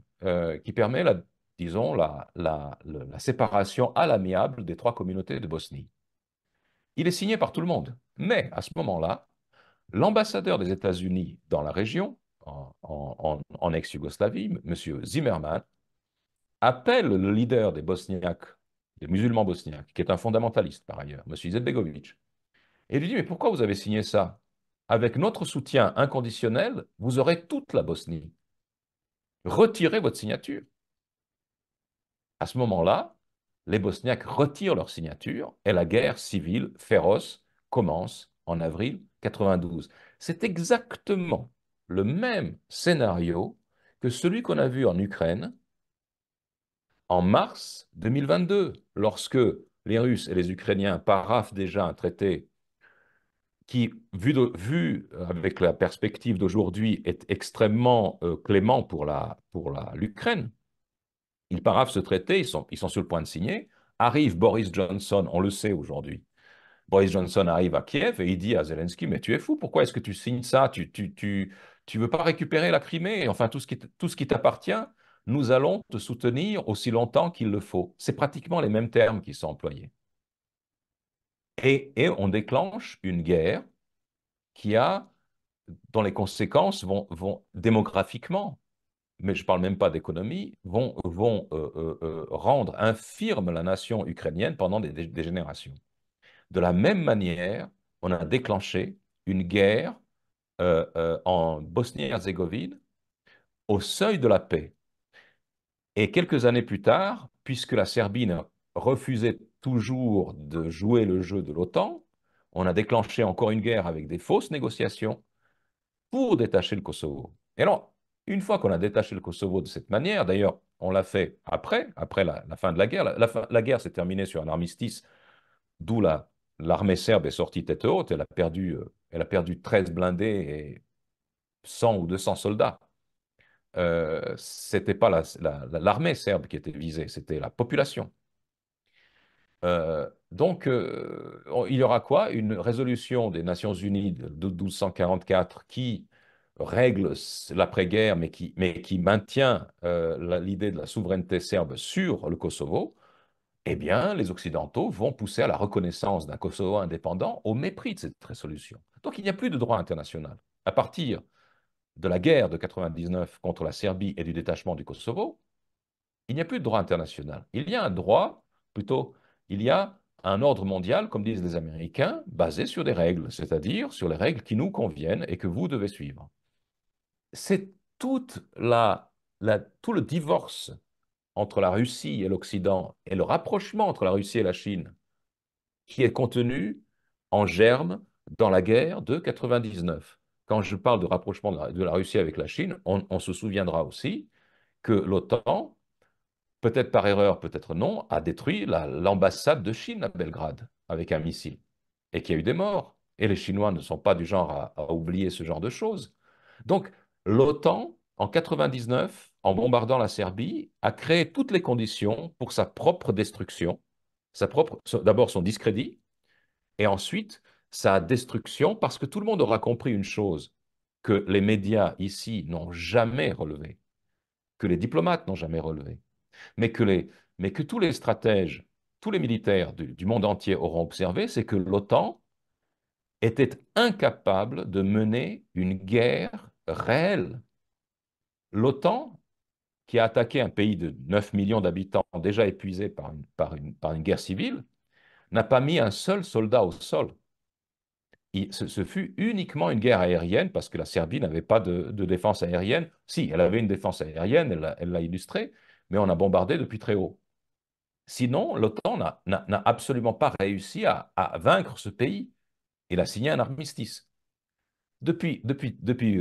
qui permet la disons, la, la, séparation à l'amiable des trois communautés de Bosnie il est signé par tout le monde. Mais à ce moment-là, l'ambassadeur des États-Unis dans la région, en, ex-Yougoslavie, M. Zimmerman, appelle le leader des Bosniaques, des musulmans bosniaques, qui est un fondamentaliste par ailleurs, M. Izetbegovic, et lui dit Mais pourquoi vous avez signé ça Avec notre soutien inconditionnel, vous aurez toute la Bosnie. Retirez votre signature. À ce moment-là, les Bosniaques retirent leur signature et la guerre civile féroce commence en avril 92. C'est exactement le même scénario que celui qu'on a vu en Ukraine en mars 2022, lorsque les Russes et les Ukrainiens paraffent déjà un traité qui, vu, avec la perspective d'aujourd'hui, est extrêmement euh, clément pour l'Ukraine. La, pour la, ils paraphent ce traité, ils sont, ils sur le point de signer. Arrive Boris Johnson, on le sait aujourd'hui. Boris Johnson arrive à Kiev et il dit à Zelensky, mais tu es fou, pourquoi est-ce que tu signes ça Tu ne veux pas récupérer la Crimée Enfin, tout ce qui, t'appartient, nous allons te soutenir aussi longtemps qu'il le faut. C'est pratiquement les mêmes termes qui sont employés. Et, on déclenche une guerre qui a, dont les conséquences vont, vont démographiquement mais je ne parle même pas d'économie, vont, vont euh, euh, euh, rendre infirme la nation ukrainienne pendant des, générations. De la même manière, on a déclenché une guerre en Bosnie-Herzégovine au seuil de la paix. Et quelques années plus tard, puisque la Serbie refusait toujours de jouer le jeu de l'OTAN, on a déclenché encore une guerre avec des fausses négociations pour détacher le Kosovo. Et alors, une fois qu'on a détaché le Kosovo de cette manière, d'ailleurs, on l'a fait après, après la, fin de la guerre. La, guerre s'est terminée sur un armistice, d'où l'armée serbe est sortie tête haute. Elle a perdu, euh, elle a perdu 13 blindés et 100 ou 200 soldats. Euh, c'était pas l'armée serbe qui était visée, c'était la population. Euh, donc, euh, il y aura quoi Une résolution des Nations Unies de 1244 qui règle l'après-guerre, mais qui, mais qui maintient euh, l'idée de la souveraineté serbe sur le Kosovo, eh bien, les Occidentaux vont pousser à la reconnaissance d'un Kosovo indépendant au mépris de cette résolution. Donc, il n'y a plus de droit international. À partir de la guerre de 99 contre la Serbie et du détachement du Kosovo, il n'y a plus de droit international. Il y a un droit, plutôt, il y a un ordre mondial, comme disent les Américains, basé sur des règles, c'est-à-dire sur les règles qui nous conviennent et que vous devez suivre c'est tout le divorce entre la Russie et l'Occident et le rapprochement entre la Russie et la Chine qui est contenu en germe dans la guerre de 99. Quand je parle de rapprochement de la, Russie avec la Chine, on, se souviendra aussi que l'OTAN, peut-être par erreur, peut-être non, a détruit l'ambassade de Chine à Belgrade avec un missile et qu'il y a eu des morts. Et les Chinois ne sont pas du genre à, à oublier ce genre de choses. Donc, l'OTAN, en 1999, en bombardant la Serbie, a créé toutes les conditions pour sa propre destruction, d'abord son discrédit, et ensuite sa destruction, parce que tout le monde aura compris une chose que les médias ici n'ont jamais relevée, que les diplomates n'ont jamais relevée, mais que, mais que tous les stratèges, tous les militaires du, du monde entier auront observé, c'est que l'OTAN était incapable de mener une guerre réelle. L'OTAN, qui a attaqué un pays de 9 millions d'habitants déjà épuisé par une, guerre civile, n'a pas mis un seul soldat au sol. ce, fut uniquement une guerre aérienne parce que la Serbie n'avait pas de, défense aérienne. Si, elle avait une défense aérienne, elle l'a illustrée, mais on a bombardé depuis très haut. Sinon, l'OTAN n'a absolument pas réussi à, à, vaincre ce pays. Il a signé un armistice. Depuis, depuis, depuis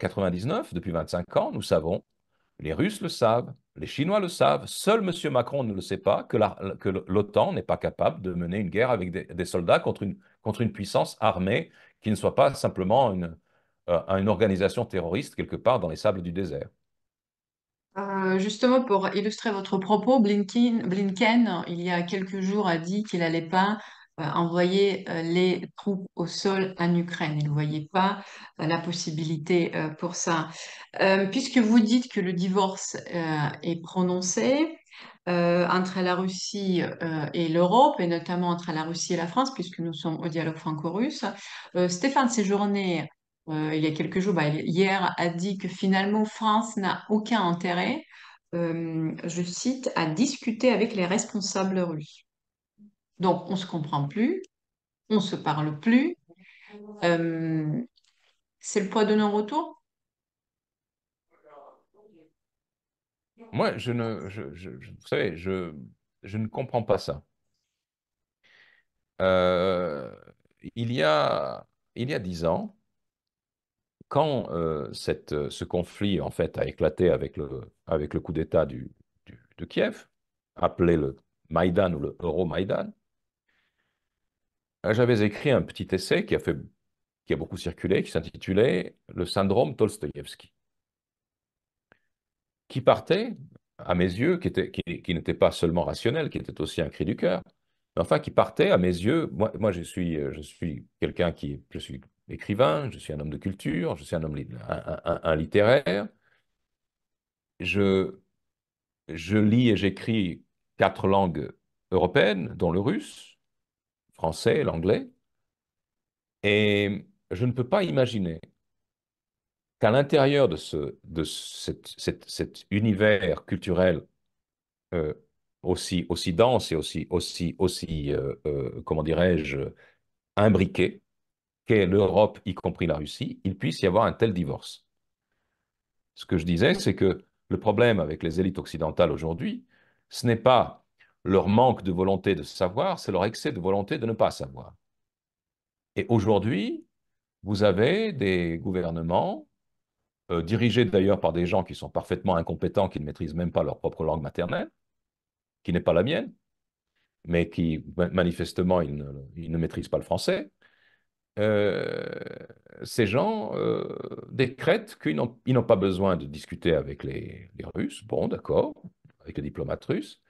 99, euh, euh, depuis 25 ans, nous savons, les Russes le savent, les Chinois le savent, seul M. Macron ne le sait pas, que l'OTAN n'est pas capable de mener une guerre avec des, soldats contre une, contre une, puissance armée qui ne soit pas simplement une, euh, une organisation terroriste quelque part dans les sables du désert. justement, pour illustrer votre propos, Blinken, Blinken, il y a quelques jours, a dit qu'il n'allait pas euh, envoyer euh, les troupes au sol en Ukraine. Il ne voyait pas euh, la possibilité pour ça. puisque vous dites que le divorce est prononcé, entre la Russie et l'Europe, et notamment entre la Russie et la France, puisque nous sommes au dialogue franco-russe. Stéphane Stéphane Séjourné, il y a quelques jours, bah, hier, a dit que finalement, France n'a aucun intérêt, je cite, à discuter avec les responsables russes. Donc, on ne se comprend plus, on ne se parle plus. Euh, c'est le poids de nos retour Moi, je ne, je, vous savez, je, ne comprends pas ça. Euh, il y a il y a dix ans, quand euh, cette, ce conflit en fait a éclaté avec le, avec le coup d'État du, du, de Kiev, appelé le Maïdan ou le Euro-Maïdan, euh, j'avais écrit un petit essai qui a, fait, qui a beaucoup circulé, qui s'intitulait Le syndrome Tolstoïevski, qui partait, à mes yeux, qui, était, qui, n'était pas seulement rationnel, qui était aussi un cri du cœur, mais enfin qui partait, à mes yeux, moi, moi je suis, je suis quelqu'un qui, je suis écrivain, je suis un homme de culture, je suis un homme un littéraire, je, je lis et j'écris quatre langues européennes, dont le russe, français, l'anglais. Et je ne peux pas imaginer qu'à l'intérieur de, ce, de cet univers culturel euh, aussi, aussi dense et aussi, aussi, aussi euh, euh, comment dirais-je, imbriqué qu'est l'Europe, y compris la Russie, il puisse y avoir un tel divorce. Ce que je disais, c'est que le problème avec les élites occidentales aujourd'hui, ce n'est pas leur manque de volonté de savoir, c'est leur excès de volonté de ne pas savoir. Et aujourd'hui, vous avez des gouvernements, euh, dirigés d'ailleurs par des gens qui sont parfaitement incompétents, qui ne maîtrisent même pas leur propre langue maternelle, qui n'est pas la mienne, mais qui manifestement, ils ne, maîtrisent pas le français. Euh, ces gens euh, décrètent qu'ils n'ont pas besoin de discuter avec les, les Russes, bon d'accord, avec les diplomates russes,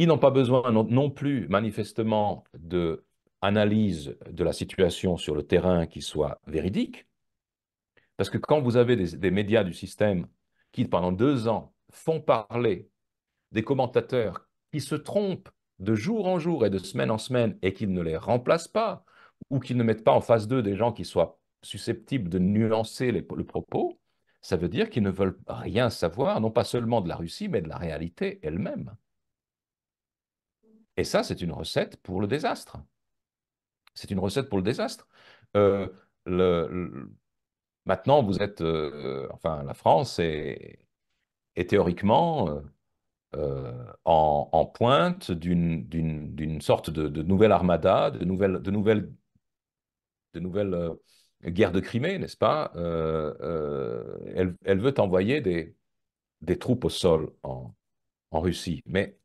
ils n'ont pas besoin non, plus, manifestement, de de la situation sur le terrain qui soit véridique. Parce que quand vous avez des, médias du système qui, pendant deux ans, font parler des commentateurs qui se trompent de jour en jour et de semaine en semaine et qu'ils ne les remplacent pas ou qu'ils ne mettent pas en face d'eux des gens qui soient susceptibles de nuancer le propos, ça veut dire qu'ils ne veulent rien savoir, non pas seulement de la Russie, mais de la réalité elle-même. Et ça, c'est une recette pour le désastre. C'est une recette pour le désastre. Euh, le, maintenant, vous êtes, euh, enfin, la France est, est théoriquement euh, en, pointe d'une sorte de, nouvelle armada, de nouvelle, de nouvelles, de nouvelles guerre de Crimée, n'est-ce pas elle, veut envoyer des, des troupes au sol en, en Russie. Mais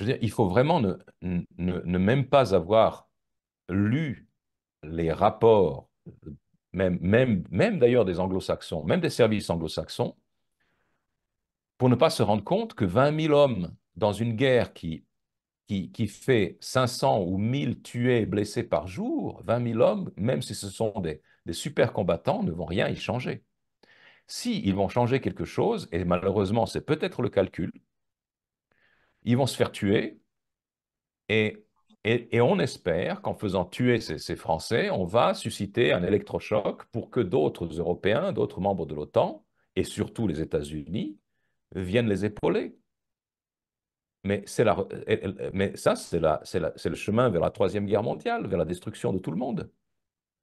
il faut vraiment ne, même pas avoir lu les rapports, même, d'ailleurs des anglo-saxons, même des services anglo-saxons, pour ne pas se rendre compte que 20 000 hommes dans une guerre qui, qui, fait 500 ou 1000 tués et blessés par jour, 20 000 hommes, même si ce sont des, des super combattants, ne vont rien y changer. Si vont changer quelque chose, et malheureusement c'est peut-être le calcul, ils vont se faire tuer. Et, et, on espère qu'en faisant tuer ces, Français, on va susciter un électrochoc pour que d'autres Européens, d'autres membres de l'OTAN, et surtout les États-Unis, viennent les épauler. Mais, la, mais ça, c'est le chemin vers la Troisième Guerre mondiale, vers la destruction de tout le monde.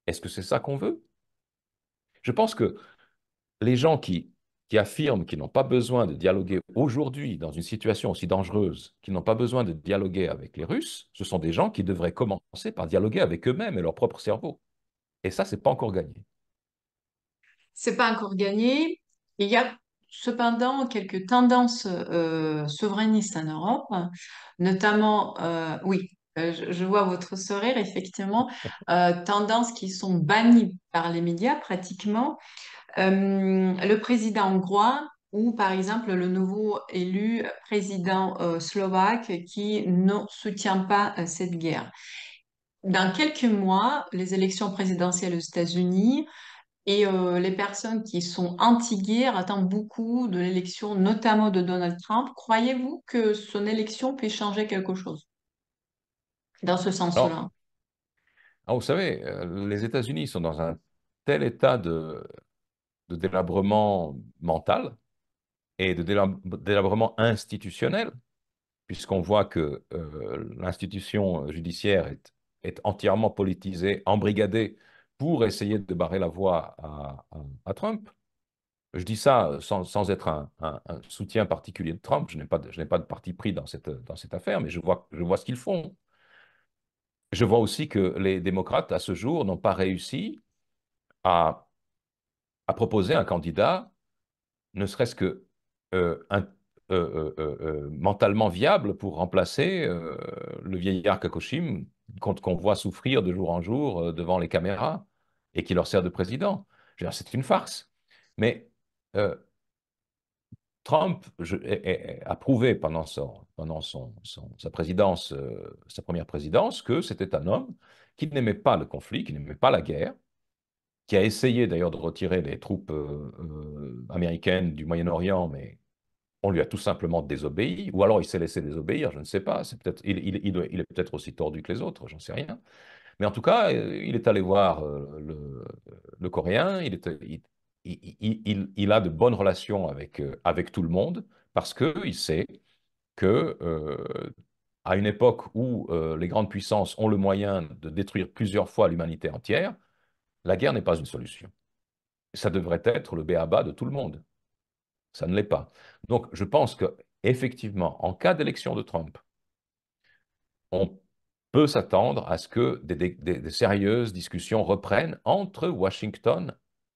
Est-ce que c'est ça qu'on veut Je pense que les gens qui, qui affirment qu'ils n'ont pas besoin de dialoguer aujourd'hui dans une situation aussi dangereuse, qu'ils n'ont pas besoin de dialoguer avec les Russes, ce sont des gens qui devraient commencer par dialoguer avec eux-mêmes et leur propre cerveau. Et ça, c'est pas encore gagné. C'est pas encore gagné. Il y a cependant quelques tendances euh, souverainistes en Europe, notamment, euh, oui, euh, je vois votre sourire, effectivement, tendances qui sont bannies par les médias pratiquement, euh, le président hongrois ou par exemple le nouveau élu président euh, slovaque qui ne soutient pas euh, cette guerre. Dans quelques mois, les élections présidentielles aux États-Unis et les personnes qui sont anti-guerre attendent beaucoup de l'élection, notamment de Donald Trump. Croyez-vous que son élection peut changer quelque chose dans ce sens-là ah, Vous savez, les États-Unis sont dans un tel état de de délabrement mental et de délabrement institutionnel, puisqu'on voit que euh, l'institution judiciaire est, entièrement politisée, embrigadée pour essayer de barrer la voie à, Trump. Je dis ça sans, être un, soutien particulier de Trump, je n'ai pas, de parti pris dans cette, affaire, mais je vois, je vois ce qu'ils font. Je vois aussi que les démocrates, à ce jour, n'ont pas réussi à à proposer un candidat, ne serait-ce que euh, euh, euh, mentalement viable pour remplacer le vieillard Kakoshim qu'on voit souffrir de jour en jour devant les caméras et qui leur sert de président. C'est une farce. Mais Trump a prouvé pendant, son, pendant son, sa présidence, sa première présidence, que c'était un homme qui n'aimait pas le conflit, qui n'aimait pas la guerre, qui a essayé d'ailleurs de retirer les troupes euh, euh, américaines du Moyen-Orient, mais on lui a tout simplement désobéi, ou alors il s'est laissé désobéir, je ne sais pas, c'est peut-être, il, est peut-être aussi tordu que les autres, j'en sais rien. Mais en tout cas, euh, il est allé voir le, Coréen, il, est, il, a de bonnes relations avec, avec tout le monde, parce qu'il sait que à une époque où les grandes puissances ont le moyen de détruire plusieurs fois l'humanité entière, la guerre n'est pas une solution. Ça devrait être le béaba de tout le monde. Ça ne l'est pas. Donc, je pense que effectivement, en cas d'élection de Trump, on peut s'attendre à ce que des, sérieuses discussions reprennent entre Washington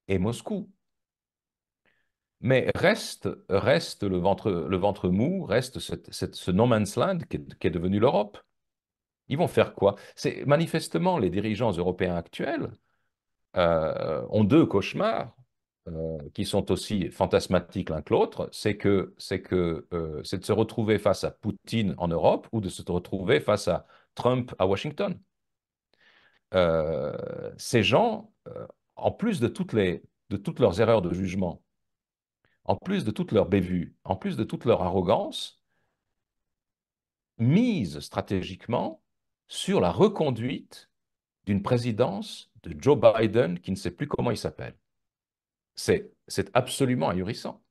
et Moscou. Mais reste, reste le, ventre, le ventre mou, reste ce no man's land qui est, qui est devenu l'Europe. Ils vont faire quoi C'est manifestement les dirigeants européens actuels euh, ont deux cauchemars euh, qui sont aussi fantasmatiques l'un que l'autre, c'est que c'est que euh, de se retrouver face à Poutine en Europe ou de se retrouver face à Trump à Washington. ces gens, en plus de toutes les de toutes leurs erreurs de jugement, en plus de toutes leurs bévues, en plus de toute leur arrogance, misent stratégiquement sur la reconduite d'une présidence de Joe Biden qui ne sait plus comment il s'appelle. C'est absolument ahurissant.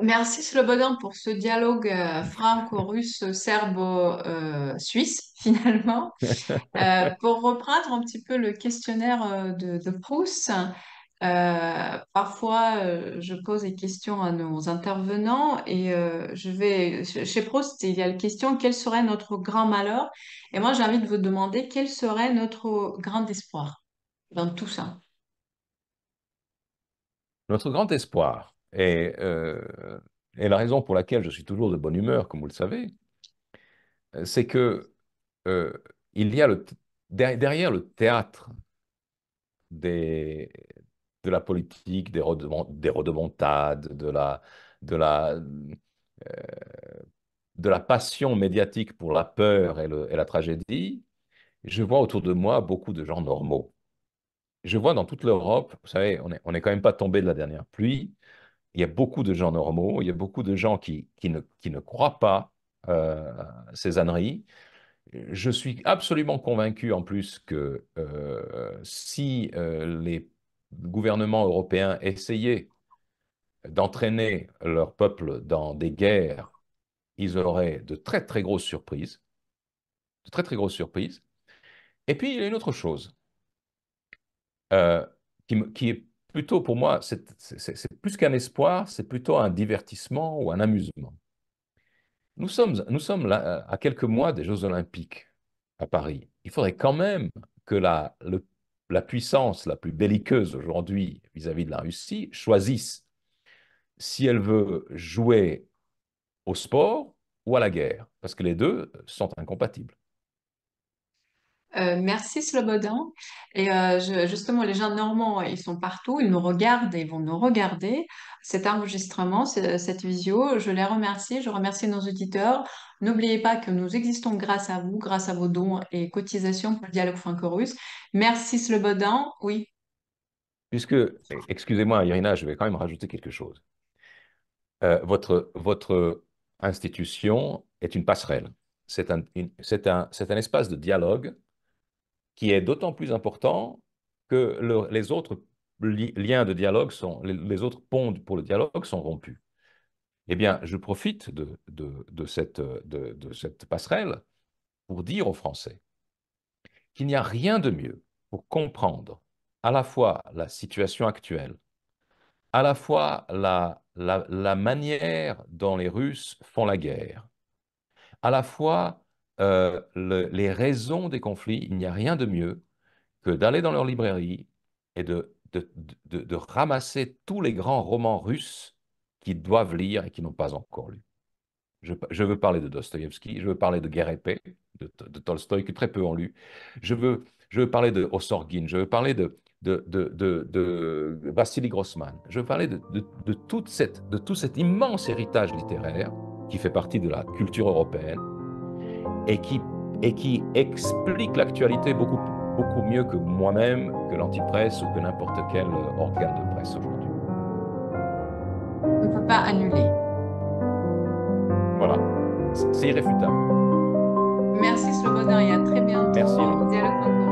Merci Slobodan pour ce dialogue euh, franco-russe-serbo-suisse, euh, finalement. Euh, pour reprendre un petit peu le questionnaire de, de Proust, euh, parfois, euh, je pose des questions à nos intervenants et euh, je vais chez Proust, il y a la question quel serait notre grand malheur Et moi, j'ai envie de vous demander quel serait notre grand espoir dans tout ça. Notre grand espoir et, et la raison pour laquelle je suis toujours de bonne humeur, comme vous le savez, c'est que il y a le derrière le théâtre des, de la politique, des, des de la, de la, euh, de la passion médiatique pour la peur et, le, et la tragédie, je vois autour de moi beaucoup de gens normaux. Je vois dans toute l'Europe, vous savez, on n'est on est quand même pas tombé de la dernière pluie, il y a beaucoup de gens normaux, il y a beaucoup de gens qui, qui, ne, qui ne croient pas euh, ces âneries. Je suis absolument convaincu en plus que euh, si euh, les gouvernement européen essayait d'entraîner leur peuple dans des guerres, ils auraient de très très grosses surprises. De très très grosses surprises. Et puis il y a une autre chose euh, qui, est plutôt pour moi, c'est plus qu'un espoir, c'est plutôt un divertissement ou un amusement. Nous sommes, nous sommes là, à quelques mois des Jeux Olympiques à Paris. Il faudrait quand même que la, le la puissance la plus belliqueuse aujourd'hui vis-à-vis de la Russie choisisse si elle veut jouer au sport ou à la guerre, parce que les deux sont incompatibles. Euh, merci Slobodan. Et euh, justement, les gens normands, ils sont partout, ils nous regardent et ils vont nous regarder. Cet enregistrement, cette visio, je les remercie, je remercie nos auditeurs. N'oubliez pas que nous existons grâce à vous, grâce à vos dons et cotisations pour le dialogue franco-russe. Merci Slobodan. Oui. Puisque, excusez-moi Irina, je vais quand même rajouter quelque chose. Euh, votre, institution est une passerelle. C'est un espace de dialogue qui est d'autant plus important que les autres liens de dialogue sont, les, autres ponts pour le dialogue sont rompus. Eh bien, je profite de, cette, de cette passerelle pour dire aux Français qu'il n'y a rien de mieux pour comprendre à la fois la situation actuelle, à la fois la, la, la, manière dont les Russes font la guerre, à la fois euh, les raisons des conflits, il n'y a rien de mieux que d'aller dans leur librairie et de, ramasser tous les grands romans russes qu'ils doivent lire et qui n'ont pas encore lu. Je, veux parler de Dostoïevski, je veux parler de Guerre de, de Tolstoï, que très peu ont lu. Je veux, parler de Ossorgin, je veux parler de, de, de, Vassili Grossman, je veux parler de, toute de tout cet immense héritage littéraire qui fait partie de la culture européenne et qui, et qui explique l'actualité beaucoup, beaucoup mieux que moi-même, que l'antipresse ou que n'importe quel euh, organe de presse aujourd'hui. On ne peut pas annuler. Voilà, c'est irréfutable. Merci Slobodan et à très bientôt. Merci. Dialogue